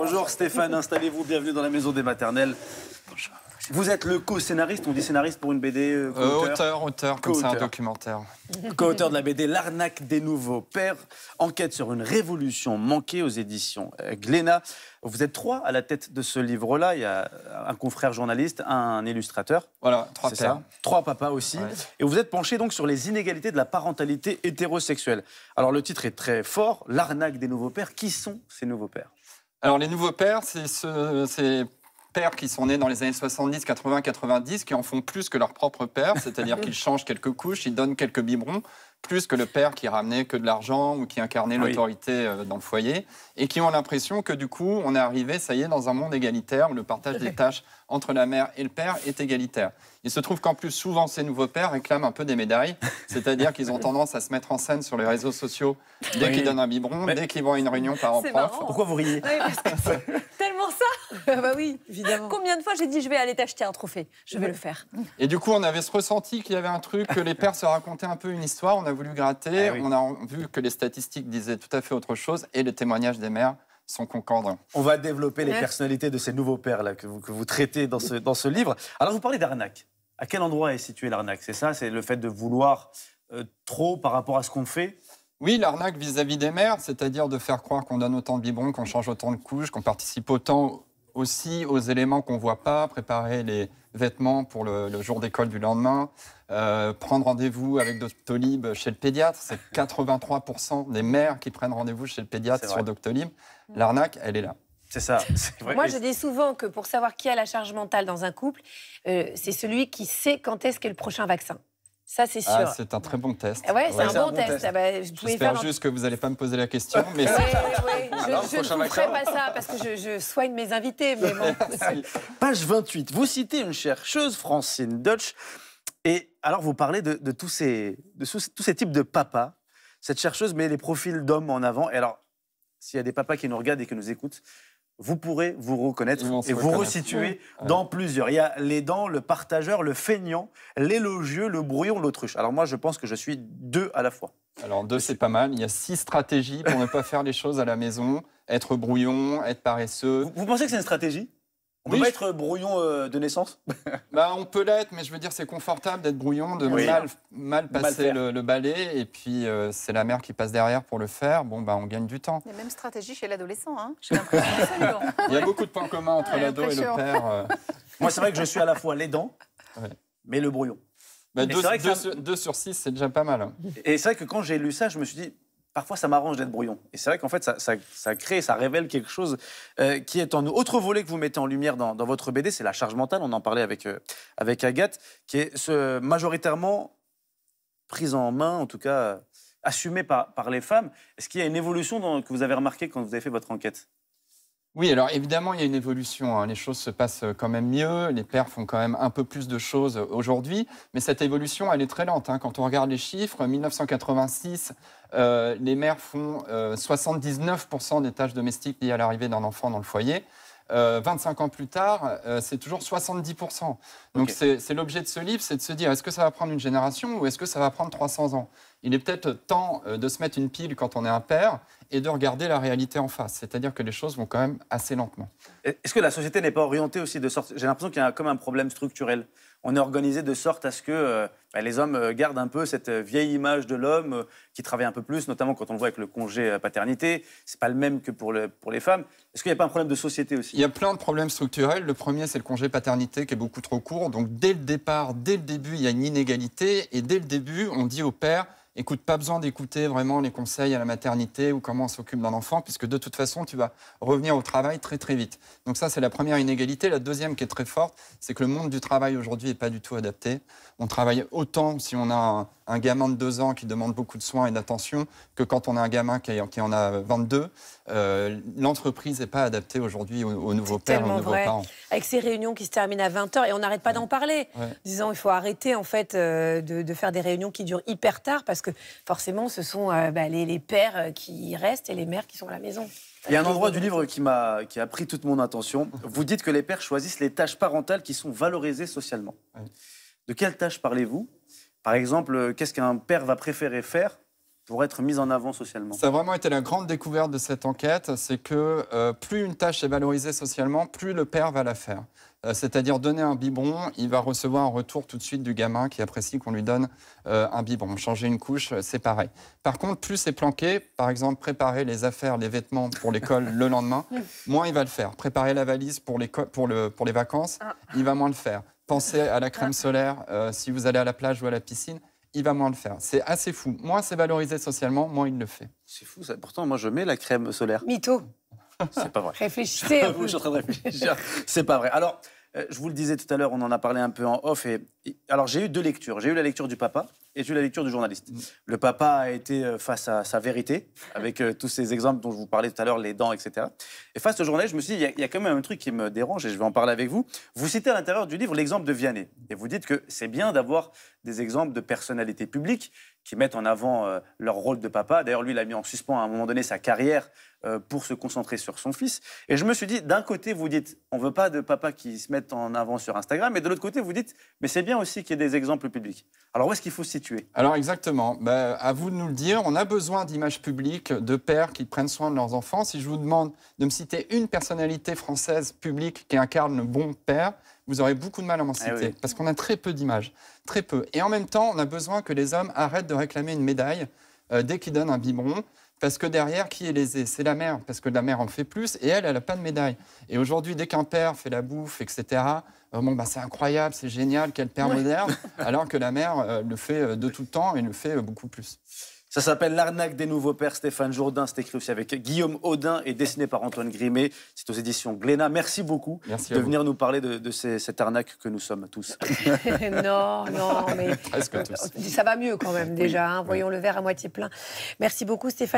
Bonjour Stéphane, installez-vous, bienvenue dans la maison des maternelles. Bonjour. Vous êtes le co-scénariste, on dit scénariste pour une BD euh, euh, auteur, auteur, auteur, comme c'est un documentaire. Co-auteur de la BD L'arnaque des nouveaux pères, enquête sur une révolution manquée aux éditions euh, Glénat. Vous êtes trois à la tête de ce livre-là. Il y a un confrère journaliste, un illustrateur. Voilà, trois pères. Trois papas aussi. Et vous êtes penché donc sur les inégalités de la parentalité hétérosexuelle. Alors le titre est très fort, L'arnaque des nouveaux pères. Qui sont ces nouveaux pères alors, les nouveaux pères, c'est ces pères qui sont nés dans les années 70, 80, 90, qui en font plus que leurs propres pères, c'est-à-dire qu'ils changent quelques couches, ils donnent quelques biberons, plus que le père qui ramenait que de l'argent ou qui incarnait l'autorité euh, dans le foyer, et qui ont l'impression que du coup, on est arrivé, ça y est, dans un monde égalitaire où le partage des tâches entre la mère et le père est égalitaire. Il se trouve qu'en plus, souvent, ces nouveaux pères réclament un peu des médailles, c'est-à-dire qu'ils ont tendance à se mettre en scène sur les réseaux sociaux dès qu'ils donnent un biberon, dès qu'ils vont à une réunion par en prof. Pourquoi vous riez Ah bah oui, évidemment. Combien de fois j'ai dit je vais aller t'acheter un trophée Je vais le faire. Et du coup, on avait ce ressenti qu'il y avait un truc, que les pères se racontaient un peu une histoire, on a voulu gratter, ah on a vu que les statistiques disaient tout à fait autre chose et les témoignages des mères sont concordants. On va développer les personnalités de ces nouveaux pères là, que, vous, que vous traitez dans ce, dans ce livre. Alors, vous parlez d'arnaque. À quel endroit est située l'arnaque C'est ça, c'est le fait de vouloir euh, trop par rapport à ce qu'on fait oui, l'arnaque vis-à-vis des mères, c'est-à-dire de faire croire qu'on donne autant de biberons, qu'on change autant de couches, qu'on participe autant aussi aux éléments qu'on ne voit pas, préparer les vêtements pour le, jour d'école du lendemain, euh, prendre rendez-vous avec Doctolib chez le pédiatre. C'est 83% des mères qui prennent rendez-vous chez le pédiatre sur Doctolib. Mm. L'arnaque, elle est là. C'est ça. Moi, je dis souvent que pour savoir qui a la charge mentale dans un couple, euh, c'est celui qui sait quand est-ce qu'est le prochain vaccin. Ça, c'est ah, sûr. c'est un très bon test. Eh ouais, c'est un, bon, test. Ah bah, J'espère juste que vous n'allez pas me poser la question. Mais oui, Je, ne pas ça parce que je, soigne mes invités. Page 28. Vous citez une chercheuse, Francine Dutch. Et alors, vous parlez de, tous, ces, de tous ces types de papas. Cette chercheuse met les profils d'hommes en avant. Et alors, s'il y a des papas qui nous regardent et qui nous écoutent, vous pourrez vous reconnaître et vous resituer dans plusieurs. Il y a les dents, le partageur, le feignant, l'élogieux, le brouillon, l'autruche. Alors moi, je pense que je suis deux à la fois. Alors deux, c'est pas mal. Il y a six stratégies pour ne pas faire les choses à la maison. Être brouillon, être paresseux. vous pensez que c'est une stratégie on peut être brouillon euh, de naissance bah, On peut l'être, mais je veux dire, c'est confortable d'être brouillon, de mal, passer le, balai, et puis euh, c'est la mère qui passe derrière pour le faire. Bon, bah, on gagne du temps. les même stratégie chez l'adolescent, hein Il y a beaucoup de points communs entre l'ado et le père. Euh. Moi, c'est vrai que je suis à la fois l'aidant, mais le brouillon. 2 bah, sur 6, c'est déjà pas mal. Hein. Et c'est vrai que quand j'ai lu ça, je me suis dit, parfois ça m'arrange d'être brouillon. Et c'est vrai qu'en fait, ça, crée, ça révèle quelque chose euh, qui est en nous. Autre volet que vous mettez en lumière dans, votre BD, c'est la charge mentale. On en parlait avec, euh, avec Agathe, qui est ce, majoritairement prise en main, en tout cas assumée par, les femmes. Est-ce qu'il y a une évolution que vous avez remarquée quand vous avez fait votre enquête oui, alors évidemment, il y a une évolution. Hein. Les choses se passent euh, quand même mieux. Les pères font quand même un peu plus de choses euh, aujourd'hui. Mais cette évolution, elle est très lente. Hein. Quand on regarde les chiffres, 1986, euh, euh, les mères font 79% des tâches domestiques liées à l'arrivée d'un enfant dans le foyer. 25 euh, ans plus tard, euh, c'est toujours 70%. Donc c'est l'objet de ce livre, c'est de se dire, est-ce que ça va prendre une génération ou est-ce que ça va prendre 300 ans Il est peut-être temps euh, de se mettre une pile quand on est un père et de regarder la réalité en face. C'est-à-dire que les choses vont quand même assez lentement. Est-ce que la société n'est pas orientée aussi de sorte... J'ai l'impression qu'il y a comme un problème structurel on est organisé de sorte à ce que euh, bah, les hommes euh, gardent un peu cette euh, vieille image de l'homme qui travaille un peu plus, notamment quand on le voit avec le congé paternité. C'est pas le même que pour, pour les femmes. Est-ce qu'il n'y a pas un problème de société aussi Il y a plein de problèmes structurels. Le premier, c'est le congé paternité qui est beaucoup trop court. Donc dès le départ, dès le début, il y a une inégalité. Et dès le début, on dit au père Écoute, pas besoin d'écouter vraiment les conseils à la maternité ou comment on s'occupe d'un enfant, puisque de toute façon, tu vas revenir au travail très très vite. Donc ça, c'est la première inégalité. La deuxième qui est très forte, c'est que le monde du travail aujourd'hui n'est pas du tout adapté. On travaille autant si on a un, gamin de 2 ans qui demande beaucoup de soins et d'attention que quand on a un gamin qui, en a 22. Euh, l'entreprise n'est pas adaptée aujourd'hui aux, nouveaux pères, aux nouveaux vrai. Avec ces réunions qui se terminent à 20h et on n'arrête pas d'en parler, Disons, disant il faut arrêter en fait euh, de, de, faire des réunions qui durent hyper tard parce que que forcément, ce sont euh, bah, les, pères euh, qui restent et les mères qui sont à la maison. Il y a un endroit du livre qui, a, qui a pris toute mon attention. Vous dites que les pères choisissent les tâches parentales qui sont valorisées socialement. De quelles tâches parlez-vous Par exemple, euh, qu'est-ce qu'un père va préférer faire pour être mise en avant socialement. Ça a vraiment été la grande découverte de cette enquête, c'est que euh, plus une tâche est valorisée socialement, plus le père va la faire. Euh, c'est-à-dire donner un biberon, il va recevoir un retour tout de suite du gamin qui apprécie qu'on lui donne euh, un biberon. Changer une couche, c'est pareil. Par contre, plus c'est planqué, par exemple préparer les affaires, les vêtements pour l'école le lendemain, moins il va le faire. Préparer la valise pour, pour les vacances, ah. il va moins le faire. Penser à la crème ah. solaire si vous allez à la plage ou à la piscine, il va moins le faire. C'est assez fou. Moi, c'est valorisé socialement, moins il le fait. C'est fou, ça. Pourtant, moi, je mets la crème solaire. Mytho. C'est pas vrai. Réfléchissez. vous, C'est pas vrai. Alors, euh, je vous le disais tout à l'heure, on en a parlé un peu en off. Et... Alors, j'ai eu deux lectures. J'ai eu la lecture du papa, et j'ai la lecture du journaliste. Mm. Le papa a été euh, face à sa vérité, avec euh, tous ces exemples dont je vous parlais tout à l'heure, les dents, etc. Et face au journaliste, je me suis dit, il y, a quand même un truc qui me dérange, et je vais en parler avec vous. Vous citez à l'intérieur du livre l'exemple de Vianney, et vous dites que c'est bien d'avoir des exemples de personnalités publiques qui mettent en avant euh, leur rôle de papa. D'ailleurs, lui, il a mis en suspens à un moment donné sa carrière pour se concentrer sur son fils. Et je me suis dit, d'un côté, vous dites, on veut pas de papa qui se mette en avant sur Instagram, et de l'autre côté, vous dites, mais c'est bien aussi qu'il y ait des exemples publics. Alors, où est-ce qu'il faut citer? Alors exactement, ben, à vous de nous le dire, on a besoin d'images publiques, de pères qui prennent soin de leurs enfants. Si je vous demande de me citer une personnalité française publique qui incarne le bon père, vous aurez beaucoup de mal à m'en eh citer, parce qu'on a très peu d'images, très peu. Et en même temps, on a besoin que les hommes arrêtent de réclamer une médaille euh, dès qu'ils donnent un biberon. Parce que derrière, qui est lésé C'est la mère, parce que la mère en fait plus, et elle, elle n'a pas de médaille. Et aujourd'hui, dès qu'un père fait la bouffe, etc., euh, bon, bah, c'est incroyable, c'est génial, qu'elle père moderne, alors que la mère euh, le fait euh, de tout le temps et le fait beaucoup plus. Ça s'appelle L'arnaque des nouveaux pères, Stéphane Jourdain. C'est écrit aussi avec Guillaume Audin et dessiné par Antoine Grimet. C'est aux éditions Glénat. Merci beaucoup de venir nous parler de, cette arnaque que nous sommes tous. non, non, mais ça va mieux quand même déjà. Hein. Voyons le verre à moitié plein. Merci beaucoup Stéphane.